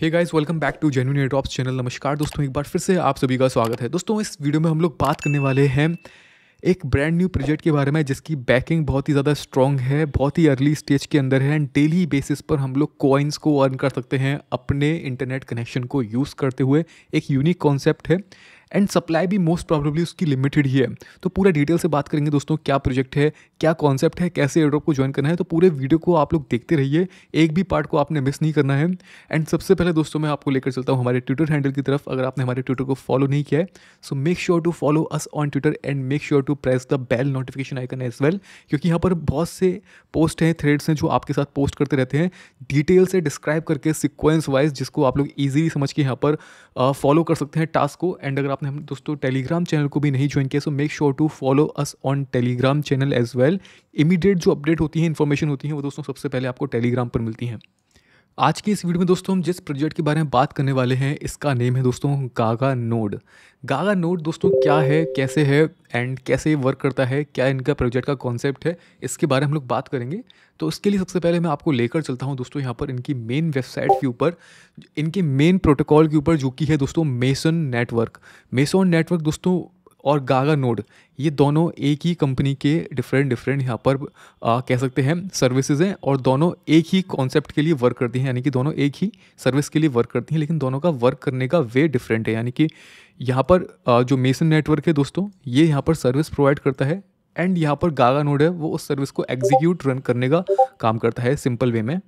Hey guys welcome back to genuine airdrops channel नमस्कार दोस्तों एक बार फिर से आप सभी का स्वागत है दोस्तों इस वीडियो में हम लोग बात करने वाले हैं एक ब्रांड न्यू प्रोजेक्ट के बारे में जिसकी बैकिंग बहुत ही ज़्यादा स्ट्रॉन्ग है बहुत ही अर्ली स्टेज के अंदर है एंड डेली बेसिस पर हम लोग कॉइन्स को अर्न कर सकते हैं अपने इंटरनेट कनेक्शन को यूज़ करते हुए एक यूनिक कॉन्सेप्ट है एंड सप्लाई भी मोस्ट प्रॉब्लली उसकी लिमिटेड ही है तो पूरा डिटेल से बात करेंगे दोस्तों क्या प्रोजेक्ट है क्या कॉन्सेप्ट है कैसे एयरड्रॉप को ज्वाइन करना है तो पूरे वीडियो को आप लोग देखते रहिए एक भी पार्ट को आपने मिस नहीं करना है एंड सबसे पहले दोस्तों मैं आपको लेकर चलता हूँ हमारे ट्विटर हैंडल की तरफ अगर आपने हमारे ट्विटर को फॉलो नहीं किया है so make sure to follow us on Twitter and make sure to press the bell notification icon as well क्योंकि यहाँ पर बहुत से पोस्ट हैं थ्रेड्स हैं जो आपके साथ पोस्ट करते रहते हैं डिटेल से डिस्क्राइब करके सिक्वेंस वाइज जिसको आप लोग ईजिली समझ के यहाँ पर फॉलो कर सकते हैं टास्क को एंड अगर आप आपने हम दोस्तों टेलीग्राम चैनल को भी नहीं ज्वाइन किया so make sure to follow us on Telegram channel as well immediate जो अपडेट होती है इन्फॉर्मेशन होती है वो दोस्तों सबसे पहले आपको टेलीग्राम पर मिलती हैं आज की इस वीडियो में दोस्तों हम जिस प्रोजेक्ट के बारे में बात करने वाले हैं इसका नेम है दोस्तों गागा नोड गागा नोड दोस्तों क्या है कैसे है एंड कैसे वर्क करता है क्या इनका प्रोजेक्ट का कॉन्सेप्ट है इसके बारे में हम लोग बात करेंगे तो इसके लिए सबसे पहले मैं आपको लेकर चलता हूँ दोस्तों यहाँ पर इनकी मेन वेबसाइट के ऊपर इनके मेन प्रोटोकॉल के ऊपर जो कि है दोस्तों मेसन नेटवर्क मेसन नेटवर्क दोस्तों और गागा नोड ये दोनों एक ही कंपनी के डिफरेंट डिफरेंट यहाँ पर आ, कह सकते हैं सर्विसेज हैं और दोनों एक ही कॉन्सेप्ट के लिए वर्क करती हैं यानी कि दोनों एक ही सर्विस के लिए वर्क करती हैं लेकिन दोनों का वर्क करने का वे डिफरेंट है यानी कि यहाँ पर आ, जो मेसन नेटवर्क है दोस्तों ये यहाँ पर सर्विस प्रोवाइड करता है एंड यहाँ पर गागा नोड है वो उस सर्विस को एग्जीक्यूट रन करने का काम करता है सिंपल वे में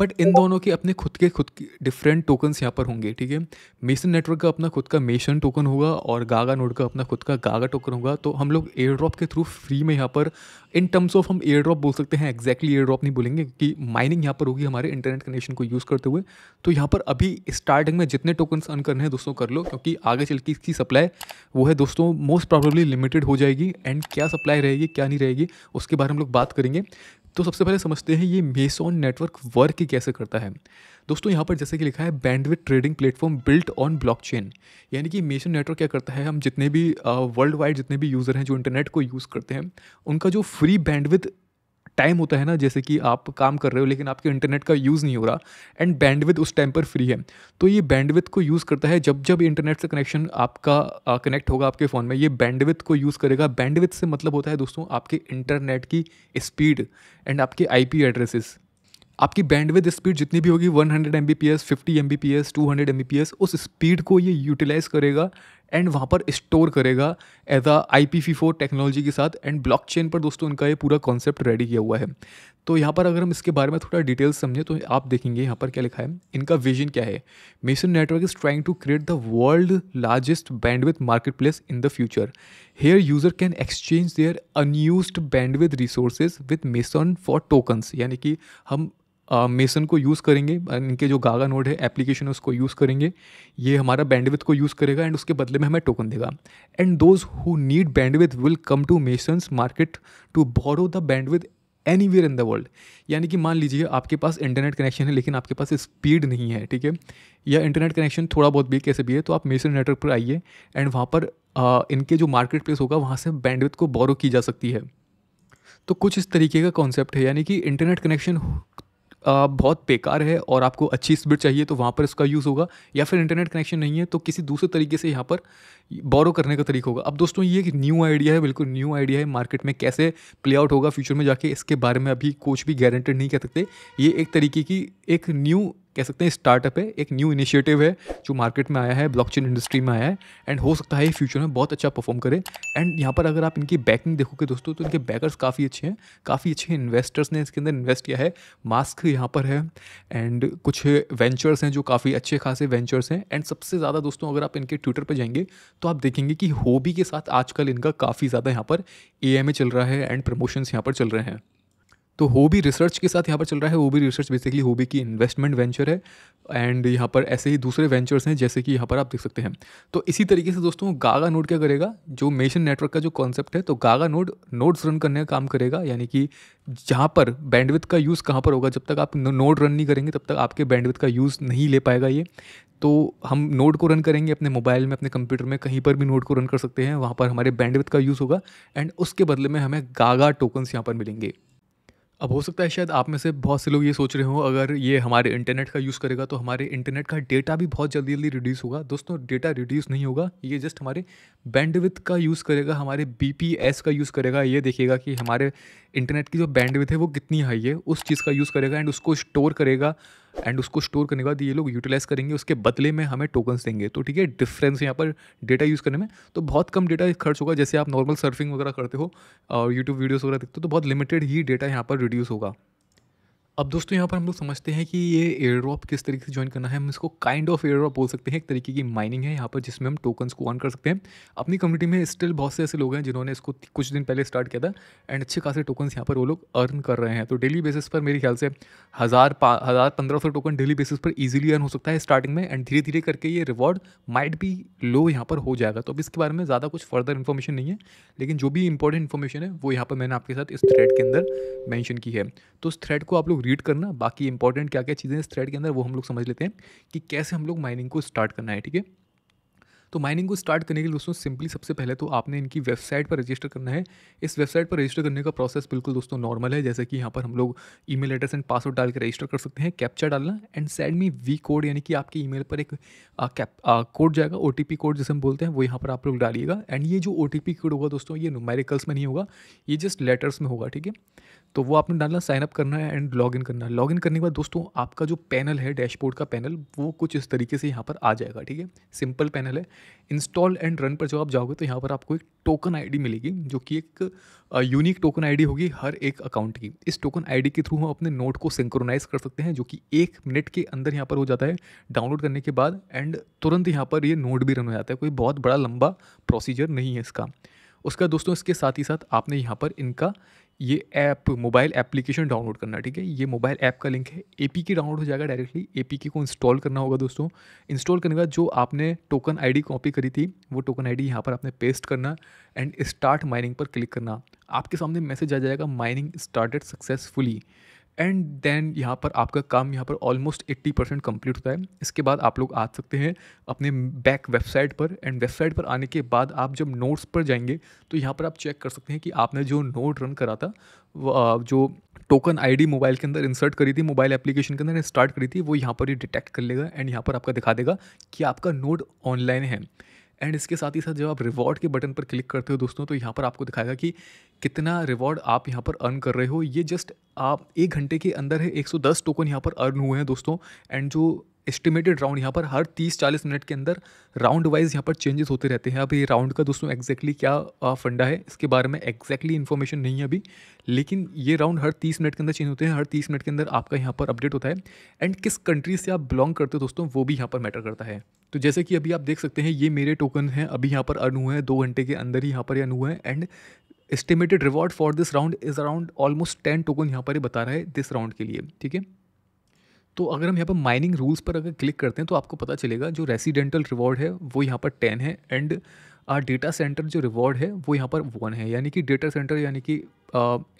बट इन दोनों के अपने खुद के खुद के डिफरेंट टोकन्स यहाँ पर होंगे ठीक है मेसन नेटवर्क का अपना खुद का मेसन टोकन होगा और गागा नोड का अपना खुद का गागा टोकन होगा तो हम लोग एयर ड्रॉप के थ्रू फ्री में यहाँ पर इन टर्म्स ऑफ हम एयर ड्रॉप बोल सकते हैं एक्जैक्टली एयर ड्रॉप नहीं बोलेंगे क्योंकि माइनिंग यहाँ पर होगी हमारे इंटरनेट कनेक्शन को यूज़ करते हुए तो यहाँ पर अभी स्टार्टिंग में जितने टोकन्स अर्न करने हैं दोस्तों कर लो क्योंकि आगे चल के इसकी सप्लाई वो है दोस्तों मोस्ट प्रॉब्लली लिमिटेड हो जाएगी एंड क्या सप्लाई रहेगी क्या नहीं रहेगी उसके बारे में हम लोग बात करेंगे तो सबसे पहले समझते हैं ये मेसॉन नेटवर्क वर्क कैसे करता है दोस्तों यहाँ पर जैसे कि लिखा है bandwidth trading platform built on blockchain यानी कि मेसन नेटवर्क क्या करता है हम जितने भी वर्ल्ड वाइड जितने भी यूज़र हैं जो इंटरनेट को यूज़ करते हैं उनका जो फ्री बैंडविथ टाइम होता है ना जैसे कि आप काम कर रहे हो लेकिन आपके इंटरनेट का यूज़ नहीं हो रहा एंड बैंडविथ उस टाइम पर फ्री है तो ये बैंडविथ को यूज़ करता है जब जब इंटरनेट से कनेक्शन आपका कनेक्ट होगा आपके फ़ोन में ये बैंडविथ को यूज़ करेगा बैंडविथ से मतलब होता है दोस्तों आपके इंटरनेट की स्पीड एंड आपके आई एड्रेसेस आपकी बैंडविथ स्पीड जितनी भी होगी 100 M B P S fifty M B P S two hundred M B P S उस स्पीड को ये यूटिलाइज़ करेगा एंड वहाँ पर स्टोर करेगा as a I P four technology के साथ एंड ब्लॉकचेन पर दोस्तों उनका ये पूरा कॉन्सेप्ट रेडी किया हुआ है तो यहाँ पर अगर हम इसके बारे में थोड़ा डिटेल्स समझें तो आप देखेंगे यहाँ पर क्या लिखा है इनका विजन क्या है Meson network is trying to create the world largest bandwidth market place in the future here user can exchange their unused bandwidth resources with Meson for tokens यानी कि हम मेसन को यूज़ करेंगे इनके जो गागा नोड है एप्लीकेशन है उसको यूज़ करेंगे ये हमारा बैंडविथ को यूज़ करेगा एंड उसके बदले में हमें टोकन देगा and those who need bandwidth will come to Meson's market to borrow the bandwidth anywhere in the world यानी कि मान लीजिए आपके पास इंटरनेट कनेक्शन है लेकिन आपके पास स्पीड नहीं है ठीक है या इंटरनेट कनेक्शन थोड़ा बहुत भी कैसे भी है तो आप मेसन नेटवर्क पर आइए एंड वहाँ पर आ, इनके जो मार्केट प्लेस होगा वहाँ से बैंडविथ को बोरो की जा सकती है तो कुछ इस तरीके का कॉन्सेप्ट है यानी कि इंटरनेट कनेक्शन बहुत बेकार है और आपको अच्छी स्पीड चाहिए तो वहाँ पर इसका यूज़ होगा या फिर इंटरनेट कनेक्शन नहीं है तो किसी दूसरे तरीके से यहाँ पर बोरो करने का तरीका होगा अब दोस्तों ये एक न्यू आइडिया है बिल्कुल न्यू आइडिया है मार्केट में कैसे प्ले आउट होगा फ्यूचर में जाके इसके बारे में अभी कुछ भी गारंटेड नहीं कह सकते ये एक तरीके की एक न्यू कह सकते हैं स्टार्टअप है एक न्यू इनिशिएटिव है जो मार्केट में आया है ब्लॉकचेन इंडस्ट्री में आया है एंड हो सकता है फ्यूचर में बहुत अच्छा परफॉर्म करे एंड यहाँ पर अगर आप इनकी बैकिंग देखोगे दोस्तों तो इनके बैकर्स काफ़ी अच्छे हैं काफ़ी अच्छे इन्वेस्टर्स ने इसके अंदर इन्वेस्ट किया है मास्क यहाँ पर है एंड कुछ वेंचर्स हैं जो काफ़ी अच्छे खासे वेंचर्स हैं एंड सबसे ज़्यादा दोस्तों अगर आप इनके ट्विटर पर जाएंगे तो आप देखेंगे कि होबी के साथ आजकल इनका काफ़ी ज़्यादा यहाँ पर ए चल रहा है एंड प्रमोशंस यहाँ पर चल रहे हैं तो होबी रिसर्च के साथ यहाँ पर चल रहा है होबी रिसर्च बेसिकली होबी की इन्वेस्टमेंट वेंचर है एंड यहाँ पर ऐसे ही दूसरे वेंचर्स हैं जैसे कि यहाँ पर आप देख सकते हैं तो इसी तरीके से दोस्तों गागा नोड क्या करेगा जो मेशन नेटवर्क का जो कॉन्सेप्ट है तो गागा नोड नोड्स रन करने का काम करेगा यानी कि जहाँ पर बैंडविथ का यूज़ कहाँ पर होगा जब तक आप नोड रन नहीं करेंगे तब तक आपके बैंडविथ का यूज़ नहीं ले पाएगा ये तो हम नोड को रन करेंगे अपने मोबाइल में अपने कंप्यूटर में कहीं पर भी नोड को रन कर सकते हैं वहाँ पर हमारे बैंडविथ का यूज़ होगा एंड उसके बदले में हमें गागा टोकन्स यहाँ पर मिलेंगे अब हो सकता है शायद आप में से बहुत से लोग ये सोच रहे हो अगर ये हमारे इंटरनेट का यूज़ करेगा तो हमारे इंटरनेट का डेटा भी बहुत जल्दी जल्दी रिड्यूस होगा दोस्तों डेटा रिड्यूस नहीं होगा ये जस्ट हमारे बैंडविथ का यूज़ करेगा हमारे बी का यूज़ करेगा ये देखेगा कि हमारे इंटरनेट की जो बैंडविथ है वो कितनी हाई है उस चीज़ का यूज़ करेगा एंड उसको स्टोर करेगा एंड उसको स्टोर करने के बाद ये लोग यूटिलाइज करेंगे उसके बदले में हमें टोकन्स देंगे तो ठीक है डिफरेंस यहाँ पर डेटा यूज़ करने में तो बहुत कम डेटा खर्च होगा जैसे आप नॉर्मल सर्फिंग वगैरह करते हो और यूट्यूब वीडियोज़ वगैरह देखते हो तो बहुत लिमिटेड ही डेटा यहाँ पर रिड्यूस होगा अब दोस्तों यहाँ पर हम लोग समझते हैं कि ये एयर ड्रॉप किस तरीके से ज्वाइन करना है हम इसको काइंड ऑफ एयर ड्रॉप बोल सकते हैं एक तरीके की माइनिंग है यहाँ पर जिसमें हम टोकन्स को ऑन कर सकते हैं अपनी कम्युनिटी में स्टिल बहुत से ऐसे लोग हैं जिन्होंने इसको कुछ दिन पहले स्टार्ट किया था एंड अच्छे खासे टोकन्स यहाँ पर वो लोग अर्न कर रहे हैं तो डेली बेसिस पर मेरे ख्याल से हज़ार हज़ार पंद्रह सौ टोकन डेली बेसिस पर ईजिली अर्न हो सकता है स्टार्टिंग में एंड धीरे धीरे करके ये रिवॉर्ड माइट भी लो यहाँ पर हो जाएगा तो अब इसके बारे में ज़्यादा कुछ फर्दर इन्फॉर्मेशन नहीं है लेकिन जो भी इंपॉर्टेंट इन्फॉर्मेशन है वो यहाँ पर मैंने आपके साथ इस थ्रेड के अंदर मैंशन की है तो उस थ्रेड को आप लोग रीड करना बाकी इंपॉर्टेंट क्या क्या चीज़ें इस थ्रेड के अंदर वो हम लोग समझ लेते हैं कि कैसे हम लोग माइनिंग को स्टार्ट करना है ठीक है तो माइनिंग को स्टार्ट करने के लिए दोस्तों सिंपली सबसे पहले तो आपने इनकी वेबसाइट पर रजिस्टर करना है इस वेबसाइट पर रजिस्टर करने का प्रोसेस बिल्कुल दोस्तों नॉर्मल है जैसे कि यहाँ पर हम लोग ईमेल एड्रेस एंड पासवर्ड डाल के रजिस्टर कर सकते हैं कैप्चा डालना and send me we code यानी कि आपके ई पर एक कोड जाएगा ओ कोड जिसे हम बोलते हैं वो यहाँ पर आप लोग डालिएगा एंड ये जो ओ कोड होगा दोस्तों ये नुमेरिकल्स में नहीं होगा ये जस्ट लेटर्स में होगा ठीक है तो वो आपने डालना साइनअप करना है एंड लॉग इन करना है लॉग इन करने के बाद दोस्तों आपका जो पैनल है डैशबोर्ड का पैनल वो कुछ इस तरीके से यहाँ पर आ जाएगा ठीक है सिंपल पैनल है इंस्टॉल एंड रन पर जब आप जाओगे तो यहाँ पर आपको एक टोकन आईडी मिलेगी जो कि एक यूनिक टोकन आईडी होगी हर एक अकाउंट की इस टोकन आईडी के थ्रू हम अपने नोट को सिंक्रोनाइज कर सकते हैं जो कि एक मिनट के अंदर यहाँ पर हो जाता है डाउनलोड करने के बाद एंड तुरंत यहाँ पर ये नोट भी रन हो जाता है कोई बहुत बड़ा लंबा प्रोसीजर नहीं है इसका उसका दोस्तों इसके साथ ही साथ आपने यहाँ पर इनका ये ऐप मोबाइल एप्लीकेशन डाउनलोड करना ठीक है ये मोबाइल ऐप का लिंक है ए पी के डाउनलोड हो जाएगा डायरेक्टली ए पी के को इंस्टॉल करना होगा दोस्तों इंस्टॉल करने के बाद जो आपने टोकन आईडी कॉपी करी थी वो टोकन आईडी यहाँ पर आपने पेस्ट करना एंड स्टार्ट माइनिंग पर क्लिक करना आपके सामने मैसेज आ जाएगा mining started successfully and then यहाँ पर आपका काम यहाँ पर ऑलमोस्ट 80 परसेंट कम्प्लीट होता है इसके बाद आप लोग आ सकते हैं अपने बैक वेबसाइट पर एंड वेबसाइट पर आने के बाद आप जब नोट्स पर जाएंगे तो यहाँ पर आप चेक कर सकते हैं कि आपने जो नोट रन करा था जो टोकन आईडी मोबाइल के अंदर इंसर्ट करी थी मोबाइल एप्लीकेशन के अंदर स्टार्ट करी थी वो यहाँ पर ही डिटेक्ट कर लेगा एंड यहाँ पर आपका दिखा देगा कि आपका नोट ऑनलाइन है एंड इसके साथ ही साथ जब आप रिवॉर्ड के बटन पर क्लिक करते हो दोस्तों तो यहाँ पर आपको दिखाएगा कि कितना रिवॉर्ड आप यहाँ पर अर्न कर रहे हो ये जस्ट आप एक घंटे के अंदर है 110 टोकन यहाँ पर अर्न हुए हैं दोस्तों एंड जो एस्टिमेटेड राउंड यहाँ पर हर तीस चालीस मिनट के अंदर राउंड वाइज यहाँ पर चेंजेस होते रहते हैं अब ये राउंड का दोस्तों एक्जैक्टली exactly क्या फंडा है इसके बारे में एक्जैक्टली इन्फॉर्मेशन नहीं है अभी लेकिन ये राउंड हर तीस मिनट के अंदर चेंज होते हैं हर तीस मिनट के अंदर आपका यहाँ पर अपडेट होता है एंड किस कंट्री से आप बिलोंग करते हो दोस्तों वो भी यहाँ पर मैटर करता है तो जैसे कि अभी आप देख सकते हैं ये मेरे टोकन हैं अभी यहाँ पर अर्न हुए हैं दो घंटे के अंदर ही यहाँ पर अर्न हुए हैं and estimated reward for this round is around almost ten token यहाँ पर बता रहा है दिस राउंड के लिए ठीक है तो अगर हम यहाँ पर माइनिंग रूल्स पर अगर क्लिक करते हैं तो आपको पता चलेगा जो रेसिडेंटल रिवॉर्ड है वो यहाँ पर टेन है एंड आर डेटा सेंटर जो रिवॉर्ड है वो यहाँ पर वन है यानी कि डेटा सेंटर यानी कि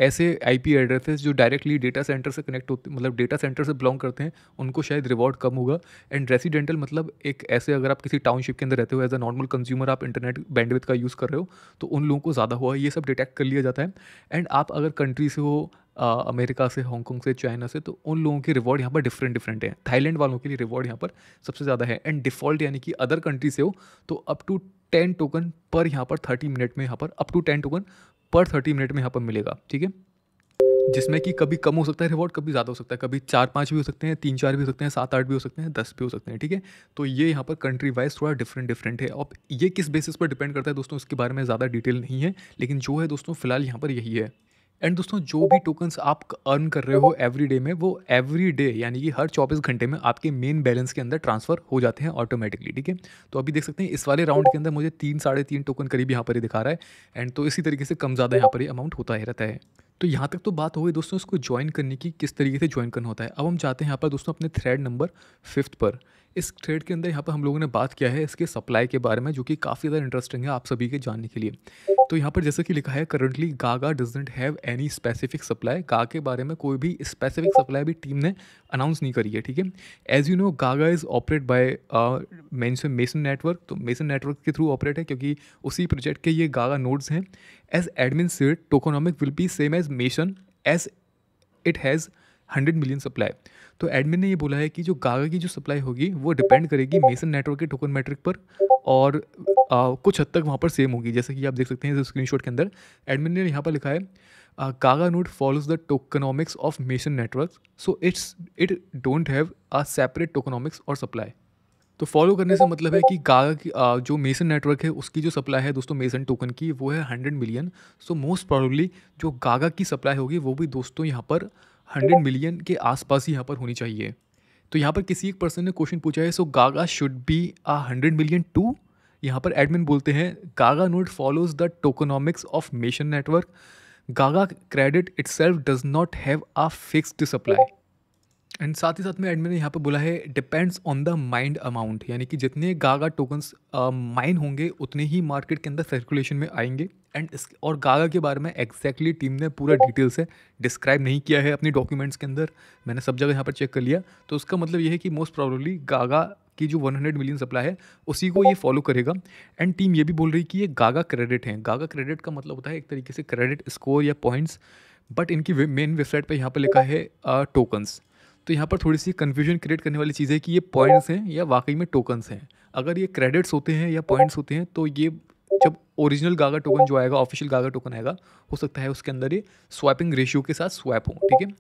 ऐसे आईपी एड्रेसेस जो डायरेक्टली डेटा सेंटर से कनेक्ट होते मतलब डेटा सेंटर से बिलोंग करते हैं उनको शायद रिवॉर्ड कम होगा एंड रेसिडेंटल मतलब एक ऐसे अगर आप किसी टाउनशिप के अंदर रहते हो एज अ नॉर्मल कंज्यूमर आप इंटरनेट बैंडविथ का यूज़ कर रहे हो तो उन लोगों को ज़्यादा हुआ ये सब डिटेक्ट कर लिया जाता है एंड आप अगर कंट्री से हो अमेरिका से हांगकॉन्ग से चाइना से तो उन लोगों के रिवॉर्ड यहाँ पर डिफरेंट डिफरेंट हैं थाईलैंड वालों के लिए रिवॉर्ड यहाँ पर सबसे ज़्यादा है एंड डिफ़ॉल्ट यानी कि अदर कंट्री से हो तो अप टू टेन टोकन पर यहाँ पर थर्टी मिनट में यहाँ पर अप टू टेन टोकन पर थर्टी मिनट में यहाँ पर मिलेगा ठीक है जिसमें कि कभी कम हो सकता है रिवॉर्ड कभी ज़्यादा हो सकता है कभी चार पाँच भी हो सकते हैं तीन चार भी हो सकते हैं सात आठ भी हो सकते हैं दस भी हो सकते हैं ठीक है तो ये यहाँ पर कंट्री वाइज थोड़ा डिफरेंट डिफरेंट है अब ये किस बेसिस पर डिपेंड करता है दोस्तों इसके बारे में ज़्यादा डिटेल नहीं है लेकिन जो है दोस्तों फिलहाल यहाँ पर यही है एंड दोस्तों जो भी टोकन्स आप अर्न कर रहे हो एवरी डे में वो एवरी डे यानी कि हर 24 घंटे में आपके मेन बैलेंस के अंदर ट्रांसफर हो जाते हैं ऑटोमेटिकली ठीक है तो अभी देख सकते हैं इस वाले राउंड के अंदर मुझे तीन साढ़े तीन टोकन करीब यहाँ पर ही दिखा रहा है एंड तो इसी तरीके से कम ज़्यादा यहाँ पर ही अमाउंट होता ही रहता है तो यहाँ तक तो बात हो गई दोस्तों इसको ज्वाइन करने की किस तरीके से ज्वाइन करना होता है अब हम जाते हैं यहाँ पर दोस्तों अपने थ्रेड नंबर फिफ्थ पर इस थ्रेड के अंदर यहाँ पर हम लोगों ने बात किया है इसके सप्लाई के बारे में जो कि काफ़ी ज़्यादा इंटरेस्टिंग है आप सभी के जानने के लिए तो यहाँ पर जैसे कि लिखा है currently Gaga doesn't have any specific supply गा के बारे में कोई भी स्पेसिफिक सप्लाई भी टीम ने अनाउंस नहीं करी है ठीक है as you know Gaga is operate by Meson Meson network तो मेसन नेटवर्क के थ्रू ऑपरेट है क्योंकि उसी प्रोजेक्ट के ये गागा नोड्स हैं as admin set tokenomic will be same as Meson as it has hundred million supply तो admin ने ये बोला है कि जो गागा की जो सप्लाई होगी वो डिपेंड करेगी मेसन नेटवर्क के टोकन मैट्रिक पर और आ, कुछ हद तक वहाँ पर सेम होगी जैसे कि आप देख सकते हैं स्क्रीन के अंदर एडमिन ने यहाँ पर लिखा है Gaga not follows the tokenomics of Meson network so it's it don't have a separate tokenomics और सप्लाई तो फॉलो करने से मतलब है कि गागा की जो मेसन नेटवर्क है उसकी जो सप्लाई है दोस्तों मेसन टोकन की वो है hundred million so most probably जो गागा की सप्लाई होगी वो भी दोस्तों यहाँ पर हंड्रेड मिलियन के आसपास ही यहाँ पर होनी चाहिए तो यहाँ पर किसी एक पर्सन ने क्वेश्चन पूछा है so Gaga should be a hundred million too यहाँ पर एडमिन बोलते हैं Gaga not follows the tokenomics of Meson network Gaga credit itself does not have a fixed supply and साथ ही साथ में एडमिन ने यहाँ पर बोला है depends on the mined amount यानी कि जितने गागा टोकन्स माइन uh, होंगे उतने ही मार्केट के अंदर सर्कुलेशन में आएंगे एंड इस और गागा के बारे में एग्जैक्टली exactly टीम ने पूरा डिटेल से डिस्क्राइब नहीं किया है अपने डॉक्यूमेंट्स के अंदर मैंने सब जगह यहाँ पर चेक कर लिया तो उसका मतलब ये है कि मोस्ट प्रॉब्लली गागा की जो 100 मिलियन सप्लाई है उसी को ये फॉलो करेगा एंड टीम ये भी बोल रही कि ये गागा क्रेडिट है गागा क्रेडिट का मतलब होता है एक तरीके से क्रेडिट स्कोर या पॉइंट्स बट इनकी मेन वेबसाइट पर यहाँ पर लिखा है टोकन्स uh, तो यहाँ पर थोड़ी सी कन्फ्यूजन क्रिएट करने वाली चीज़ है कि ये पॉइंट्स हैं या वाकई में टोकन्स हैं अगर ये क्रेडिट्स होते हैं या पॉइंट्स होते हैं तो ये जब ओरिजिनल गागा टोकन जो आएगा ऑफिशियल गागा टोकन आएगा हो सकता है उसके अंदर ये स्वैपिंग रेशियो के साथ स्वैप हो ठीक है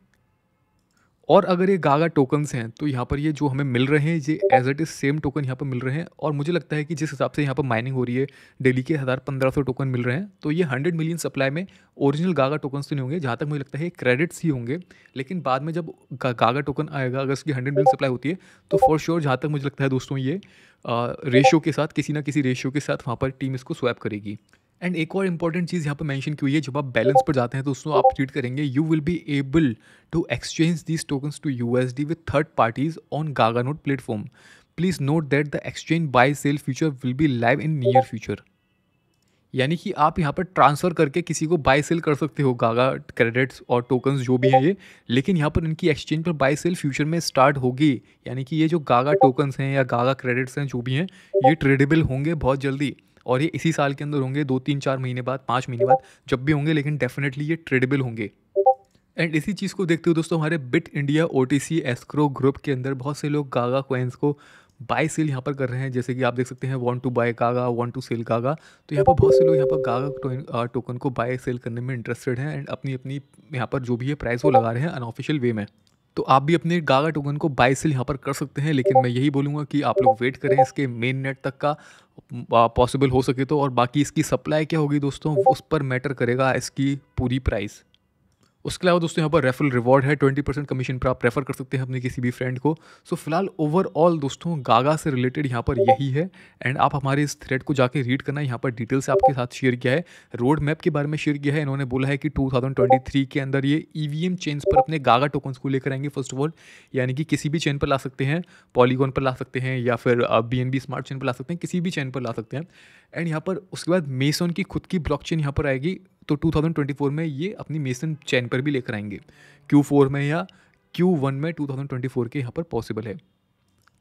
और अगर ये गागा टोकन्स हैं तो यहाँ पर ये जो हमें मिल रहे हैं ये as it is same token यहाँ पर मिल रहे हैं और मुझे लगता है कि जिस हिसाब से यहाँ पर माइनिंग हो रही है डेली के हज़ार पंद्रह सौ टोकन मिल रहे हैं तो ये हंड्रेड मिलियन सप्लाई में ओरिजिनल गागा टोकन्स तो नहीं होंगे जहाँ तक मुझे लगता है क्रेडिट्स ही होंगे लेकिन बाद में जब गा, गागा टोकन आएगा अगर उसकी हंड्रेड मिलियन सप्लाई होती है तो फॉर श्योर जहाँ तक मुझे लगता है दोस्तों ये रेशियो के साथ किसी ना किसी रेशियो के साथ वहाँ पर टीम इसको स्वैप करेगी एंड एक और इंपॉर्टेंट चीज़ यहाँ पर मैंशन की हुई है जब आप बैलेंस पर जाते हैं तो उसको आप ट्रीट करेंगे you will be able to exchange these tokens to U S D with third parties on Gaga node platform please note that the exchange buy sell future will be live in near future यानी कि आप यहाँ पर transfer करके किसी को buy cell कर सकते हो गागा क्रेडिट्स और टोकन्स जो भी हैं ये लेकिन यहाँ पर इनकी एक्सचेंज पर बाय सेल फ्यूचर में स्टार्ट होगी यानी कि ये जो गागा टोकन्स हैं या गागा क्रेडिट्स हैं जो भी हैं ये ट्रेडेबल होंगे बहुत जल्दी और ये इसी साल के अंदर होंगे दो तीन चार महीने बाद पाँच महीने बाद जब भी होंगे लेकिन डेफिनेटली ये ट्रेडेबल होंगे एंड इसी चीज़ को देखते हुए दोस्तों हमारे Bit India O T C escrow group के अंदर बहुत से लोग गागा कोइंस को बाय सेल यहाँ पर कर रहे हैं जैसे कि आप देख सकते हैं want to buy Gaga want to sell Gaga तो यहाँ पर बहुत से लोग यहाँ पर गागा टोकन uh, को बाय सेल करने में इंटरेस्टेड हैं एंड अपनी अपनी यहाँ पर जो भी है प्राइस वो लगा रहे हैं अनऑफिशियल वे में तो आप भी अपने गागा टोकन को बाय सेल यहाँ पर कर सकते हैं लेकिन मैं यही बोलूँगा कि आप लोग वेट करें इसके मेन नेट तक का पॉसिबल हो सके तो और बाकी इसकी सप्लाई क्या होगी दोस्तों उस पर मैटर करेगा इसकी पूरी प्राइस उसके अलावा दोस्तों यहाँ पर रेफरल रिवॉर्ड है ट्वेंटी परसेंट कमीशन पर आप रेफर कर सकते हैं अपने किसी भी फ्रेंड को सो so, फिलहाल ओवरऑल दोस्तों गागा से रिलेटेड यहाँ पर यही है एंड आप हमारे इस थ्रेड को जाके रीड करना यहाँ पर डिटेल से आपके साथ शेयर किया है रोड मैप के बारे में शेयर किया है इन्होंने बोला है कि टू के अंदर ये ई e चेन्स पर अपने गागा टोकन्स को लेकर आएंगे फर्स्ट ऑफ ऑल यानी कि किसी भी चेन पर ला सकते हैं पॉलीगॉन पर ला सकते हैं या फिर बी स्मार्ट चेन पर ला सकते हैं किसी भी चेन पर ला सकते हैं एंड यहाँ पर उसके बाद मेसोन की खुद की ब्लॉक यहाँ पर आएगी तो 2024 में ये अपनी मेसन चैन पर भी लेकर आएंगे क्यू फोर में या क्यू वन में 2024 के यहाँ पर पॉसिबल है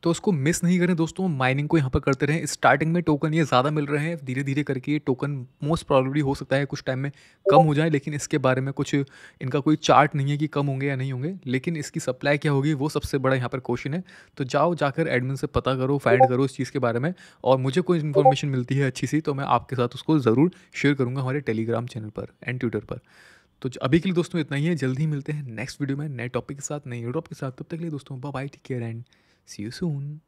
तो उसको मिस नहीं करें दोस्तों माइनिंग को यहाँ पर करते रहें स्टार्टिंग में टोकन ये ज़्यादा मिल रहे हैं धीरे धीरे करके ये टोकन मोस्ट प्रॉब्लली हो सकता है कुछ टाइम में कम हो जाए लेकिन इसके बारे में कुछ इनका कोई चार्ट नहीं है कि कम होंगे या नहीं होंगे लेकिन इसकी सप्लाई क्या होगी वो सबसे बड़ा यहाँ पर क्वेश्चन है तो जाओ जाकर एडमिन से पता करो फाइंड करो इस चीज़ के बारे में और मुझे कोई इन्फॉर्मेशन मिलती है अच्छी सी तो मैं आपके साथ उसको ज़रूर शेयर करूँगा हमारे टेलीग्राम चैनल पर एंड ट्विटर पर तो अभी के लिए दोस्तों इतना ही है जल्दी ही मिलते हैं नेक्स्ट वीडियो में नए टॉपिक के साथ नए यूरोप के साथ तब तक के लिए दोस्तों bye take care and See you soon.